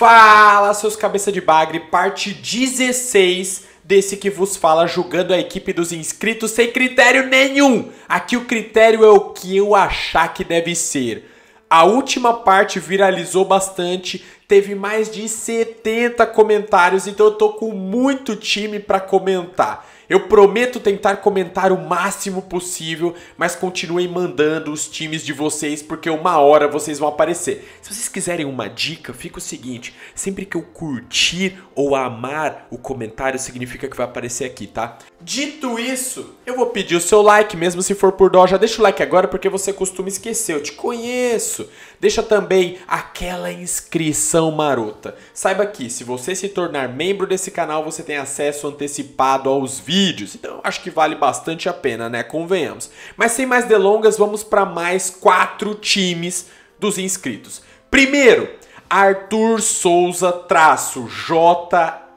Fala, seus cabeça de bagre, parte 16 desse que vos fala julgando a equipe dos inscritos sem critério nenhum. Aqui o critério é o que eu achar que deve ser. A última parte viralizou bastante teve mais de 70 comentários, então eu tô com muito time para comentar. Eu prometo tentar comentar o máximo possível, mas continuem mandando os times de vocês, porque uma hora vocês vão aparecer. Se vocês quiserem uma dica, fica o seguinte: sempre que eu curtir ou amar o comentário, significa que vai aparecer aqui, tá? Dito isso, eu vou pedir o seu like, mesmo se for por dó, já deixa o like agora, porque você costuma esquecer, eu te conheço. Deixa também aquela inscrição Ação Marota. Saiba que se você se tornar membro desse canal, você tem acesso antecipado aos vídeos. Então acho que vale bastante a pena, né? Convenhamos. Mas sem mais delongas, vamos para mais quatro times dos inscritos. Primeiro, Arthur Souza traço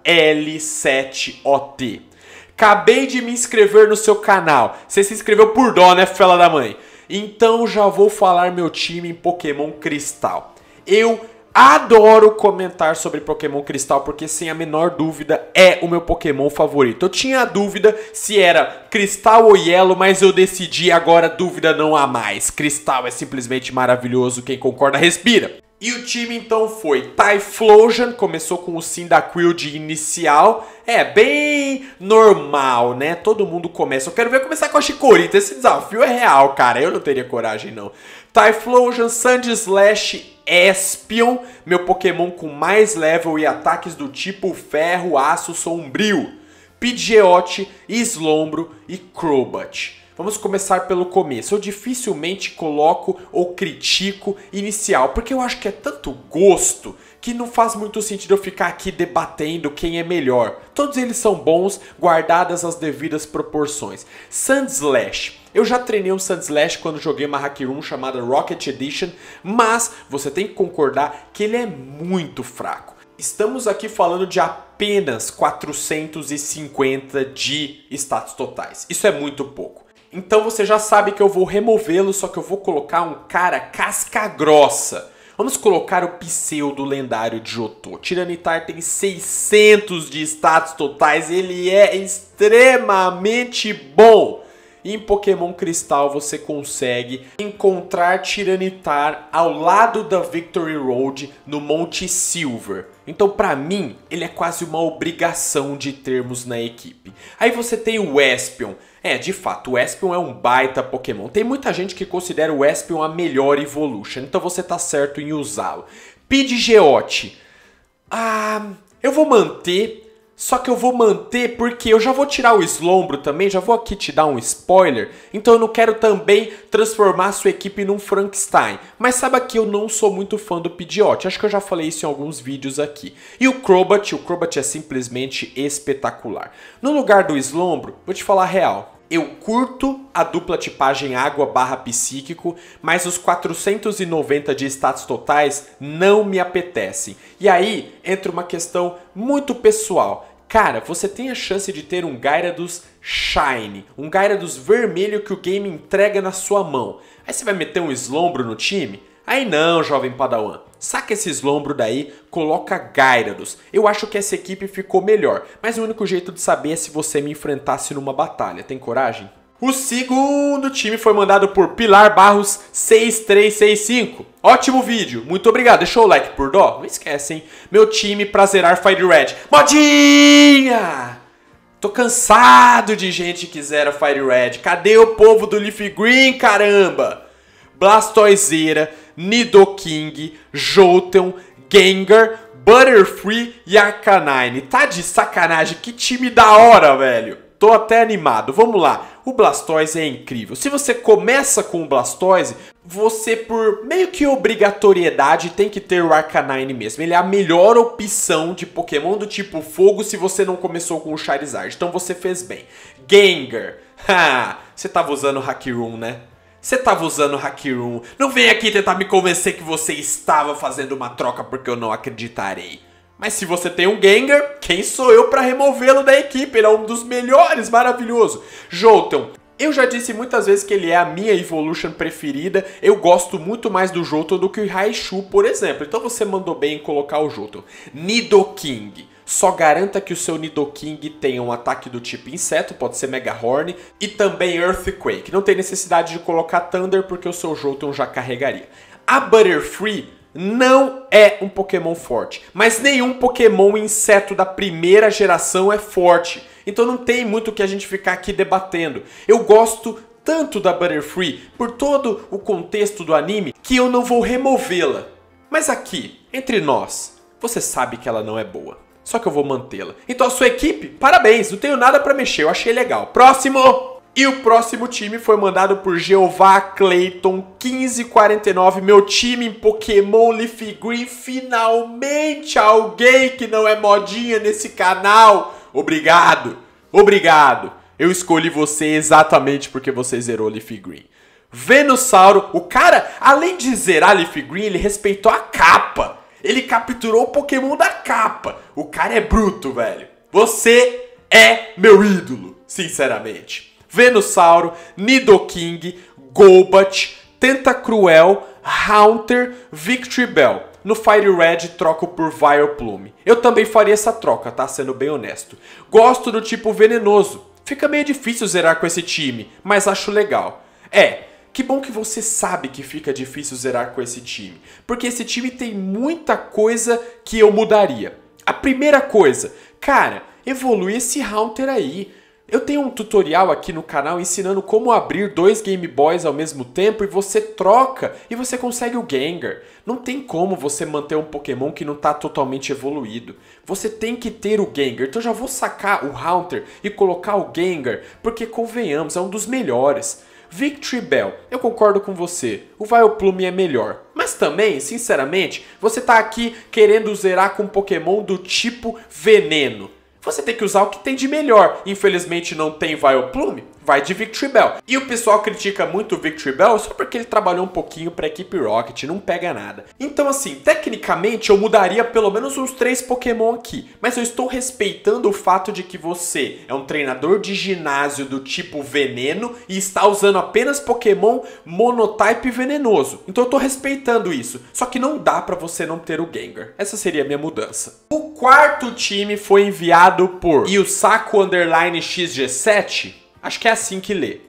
JL7OT. Acabei de me inscrever no seu canal. Você se inscreveu por dó, né, fela da mãe? Então já vou falar meu time em Pokémon Cristal. Eu Adoro comentar sobre Pokémon Cristal, porque sem a menor dúvida é o meu Pokémon favorito. Eu tinha a dúvida se era Cristal ou Yellow, mas eu decidi agora dúvida não há mais. Cristal é simplesmente maravilhoso, quem concorda respira. E o time então foi Typhlosion, começou com o Cyndaquil de inicial. É, bem normal, né? Todo mundo começa. Eu quero ver começar com a Chicorita Esse desafio é real, cara. Eu não teria coragem, não. Typhlosion, Slash Espion. Meu Pokémon com mais level e ataques do tipo Ferro, Aço, Sombrio. Pidgeot, Slombro e Crobat. Vamos começar pelo começo. Eu dificilmente coloco ou critico inicial, porque eu acho que é tanto gosto que não faz muito sentido eu ficar aqui debatendo quem é melhor. Todos eles são bons, guardadas as devidas proporções. Sandslash. Eu já treinei um Sandslash quando joguei uma hack room chamada Rocket Edition, mas você tem que concordar que ele é muito fraco. Estamos aqui falando de apenas 450 de status totais. Isso é muito pouco. Então você já sabe que eu vou removê-lo, só que eu vou colocar um cara casca grossa. Vamos colocar o pseudo lendário de Jotô. Tiranitar tem 600 de status totais, ele é extremamente bom. Em Pokémon Cristal você consegue encontrar Tiranitar ao lado da Victory Road no Monte Silver. Então para mim ele é quase uma obrigação de termos na equipe. Aí você tem o Espion, é, de fato, o Espion é um baita Pokémon. Tem muita gente que considera o Espion a melhor Evolution, então você tá certo em usá-lo. Pidgeot. Ah, eu vou manter, só que eu vou manter porque eu já vou tirar o Slombro também, já vou aqui te dar um spoiler. Então eu não quero também transformar a sua equipe num Frankenstein. Mas saiba que eu não sou muito fã do Pidgeot, acho que eu já falei isso em alguns vídeos aqui. E o Crobat, o Crobat é simplesmente espetacular. No lugar do Slombro, vou te falar a real, eu curto a dupla tipagem água barra psíquico, mas os 490 de status totais não me apetecem. E aí entra uma questão muito pessoal. Cara, você tem a chance de ter um Gyarados Shine, um Gyarados vermelho que o game entrega na sua mão. Aí você vai meter um Slombro no time? Aí não, jovem Padawan. Saca esses lombros daí, coloca Gyarados. Eu acho que essa equipe ficou melhor, mas o único jeito de saber é se você me enfrentasse numa batalha. Tem coragem? O segundo time foi mandado por Pilar Barros 6365. Ótimo vídeo, muito obrigado. Deixou o like por dó? Não esquece, hein? Meu time pra zerar Fire Red. Modinha! Tô cansado de gente que zera Fire Red. Cadê o povo do Leaf Green, caramba? Blastoiseira, Nidoking, Jolteon, Gengar, Butterfree e Arcanine. Tá de sacanagem, que time da hora, velho! Tô até animado. Vamos lá. O Blastoise é incrível. Se você começa com o Blastoise, você por meio que obrigatoriedade tem que ter o Arcanine mesmo. Ele é a melhor opção de Pokémon do tipo fogo se você não começou com o Charizard. Então você fez bem. Gengar. Ha, você tava usando o Hack Room, né? Você estava usando o Hack Room. Não vem aqui tentar me convencer que você estava fazendo uma troca porque eu não acreditarei. Mas se você tem um Gengar, quem sou eu para removê-lo da equipe? Ele é um dos melhores, maravilhoso. Jolteon, eu já disse muitas vezes que ele é a minha Evolution preferida, eu gosto muito mais do Joto do que o Raichu, por exemplo. Então você mandou bem em colocar o Johto. Nidoking. Só garanta que o seu Nidoking tenha um ataque do tipo inseto, pode ser Mega Horn, e também Earthquake. Não tem necessidade de colocar Thunder porque o seu Jotun já carregaria. A Butterfree não é um Pokémon forte, mas nenhum Pokémon inseto da primeira geração é forte. Então não tem muito o que a gente ficar aqui debatendo. Eu gosto tanto da Butterfree por todo o contexto do anime que eu não vou removê-la. Mas aqui, entre nós, você sabe que ela não é boa. Só que eu vou mantê-la. Então a sua equipe, parabéns, não tenho nada para mexer, eu achei legal. Próximo! E o próximo time foi mandado por Jeová Clayton 1549, meu time em Pokémon Leaf Green. Finalmente alguém que não é modinha nesse canal Obrigado! Obrigado! Eu escolhi você exatamente porque você zerou Leaf Green. Venusauro, o cara, além de zerar Leaf Green, ele respeitou a capa. Ele capturou o Pokémon da capa. O cara é bruto, velho. Você é meu ídolo, sinceramente. Venusauro, Nidoking, Golbat, Tentacruel, Haunter Victory Bell. No Fire Red troco por Vileplume. Eu também faria essa troca, tá? Sendo bem honesto. Gosto do tipo venenoso. Fica meio difícil zerar com esse time, mas acho legal. É, que bom que você sabe que fica difícil zerar com esse time, porque esse time tem muita coisa que eu mudaria. A primeira coisa, cara, evolui esse Haunter aí. Eu tenho um tutorial aqui no canal ensinando como abrir dois Game Boys ao mesmo tempo e você troca e você consegue o Gengar. Não tem como você manter um Pokémon que não está totalmente evoluído. Você tem que ter o Gengar. Então já vou sacar o Haunter e colocar o Gengar, porque convenhamos, é um dos melhores. Victory Bell, eu concordo com você, o Vileplume é melhor. Mas também, sinceramente, você está aqui querendo zerar com um Pokémon do tipo Veneno você tem que usar o que tem de melhor. Infelizmente não tem Vileplume? vai de Victory Bell. E o pessoal critica muito o Victory Bell só porque ele trabalhou um pouquinho pra equipe Rocket, não pega nada. Então assim, tecnicamente eu mudaria pelo menos uns três Pokémon aqui, mas eu estou respeitando o fato de que você é um treinador de ginásio do tipo veneno e está usando apenas Pokémon monotype venenoso. Então eu estou respeitando isso, só que não dá pra você não ter o Gengar. Essa seria a minha mudança. O quarto time foi enviado por Yusaku Underline XG7, Acho que é assim que lê.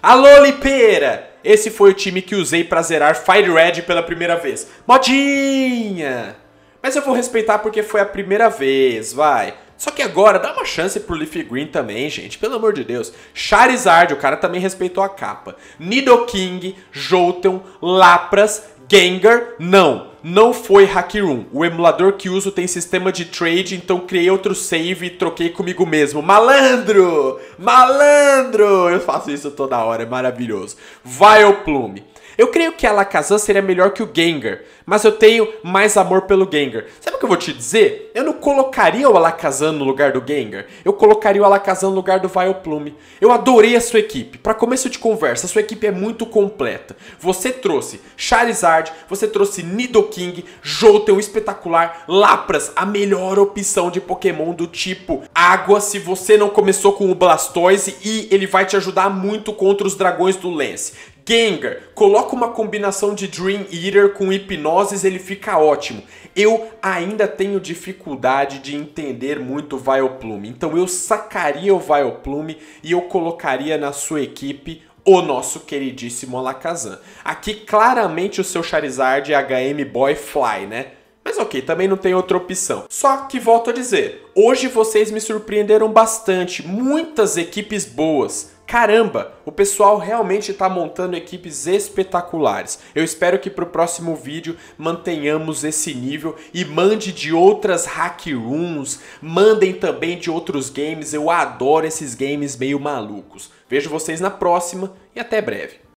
Alô, Lipeira! Esse foi o time que usei pra zerar Fire Red pela primeira vez. Modinha! Mas eu vou respeitar porque foi a primeira vez, vai. Só que agora, dá uma chance pro Leaf Green também, gente. Pelo amor de Deus. Charizard, o cara também respeitou a capa. Nidoking, Jolteon, Lapras, Gengar, não não foi Hackroom. O emulador que uso tem sistema de trade, então criei outro save e troquei comigo mesmo. Malandro! Malandro! Eu faço isso toda hora, é maravilhoso. Vai ao plume. Eu creio que a Alakazam seria melhor que o Gengar, mas eu tenho mais amor pelo Gengar. Sabe o que eu vou te dizer? Eu não colocaria o Alakazam no lugar do Gengar. Eu colocaria o Alakazam no lugar do Vileplume. Eu adorei a sua equipe. Para começo de conversa, a sua equipe é muito completa. Você trouxe Charizard, você trouxe Nidoking, Jolteon espetacular, Lapras, a melhor opção de Pokémon do tipo Água se você não começou com o Blastoise e ele vai te ajudar muito contra os dragões do Lance. Gengar, coloca uma combinação de Dream Eater com hipnoses, ele fica ótimo. Eu ainda tenho dificuldade de entender muito o Vileplume, então eu sacaria o Vileplume e eu colocaria na sua equipe o nosso queridíssimo Alakazam. Aqui claramente o seu Charizard é HM Boy Fly, né? Mas ok, também não tem outra opção. Só que volto a dizer, hoje vocês me surpreenderam bastante, muitas equipes boas caramba, o pessoal realmente está montando equipes espetaculares. Eu espero que para o próximo vídeo mantenhamos esse nível e mande de outras hack rooms, mandem também de outros games, eu adoro esses games meio malucos. Vejo vocês na próxima e até breve.